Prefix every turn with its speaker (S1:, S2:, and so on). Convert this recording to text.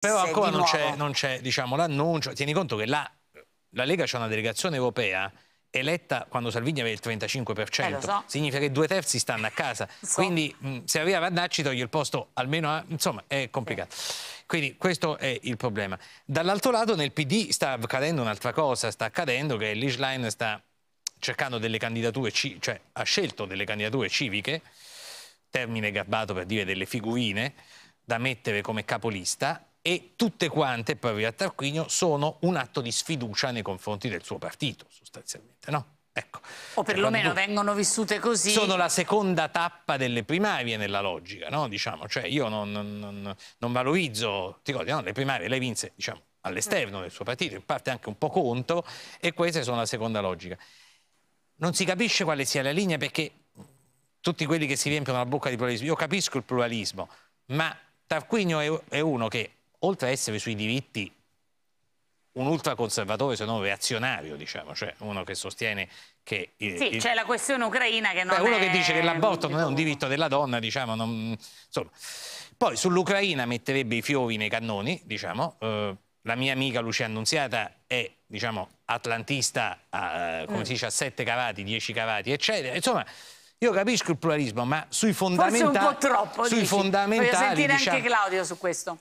S1: Però ancora non c'è,
S2: non c'è diciamo, l'annuncio. Tieni conto che là la Lega c'è una delegazione europea eletta quando Salvini aveva il 35%, eh, so. significa che due terzi stanno a casa, so. quindi mh, se arriva Randacci toglie il posto almeno, a... insomma è complicato. Sì. Quindi questo è il problema. Dall'altro lato nel PD sta accadendo un'altra cosa, sta accadendo che l'Isline sta cercando delle candidature, cioè ha scelto delle candidature civiche, termine gabbato per dire delle figurine, da mettere come capolista e tutte quante, Pavia Tarquinio, sono un atto di sfiducia nei confronti del suo partito, sostanzialmente, no? Ecco. O perlomeno vengono vissute così. Sono la seconda tappa delle primarie nella logica, no? Diciamo, cioè io non, non, non valorizzo, ti ricordi, no? Le primarie lei vinse, diciamo, all'esterno mm. del suo partito, in parte anche un po' contro, e queste sono la seconda logica. Non si capisce quale sia la linea perché tutti quelli che si riempiono la bocca di pluralismo, io capisco il pluralismo, ma Tarquinio è uno che oltre a essere sui diritti un ultraconservatore se non reazionario, diciamo, cioè uno che sostiene che... Il, sì, il... c'è la questione ucraina che non beh, Uno che dice che l'aborto non è un diritto della donna, diciamo, non... insomma. Poi sull'Ucraina metterebbe i fiori nei cannoni, diciamo, eh, la mia amica Lucia Annunziata è, diciamo, atlantista, a, eh, come mm. si dice, a 7 cavati, 10 cavati, eccetera, insomma... Io capisco il pluralismo, ma sui fondamentali... Forse un po' troppo, sui dici. Voglio sentire diciamo... anche Claudio su questo.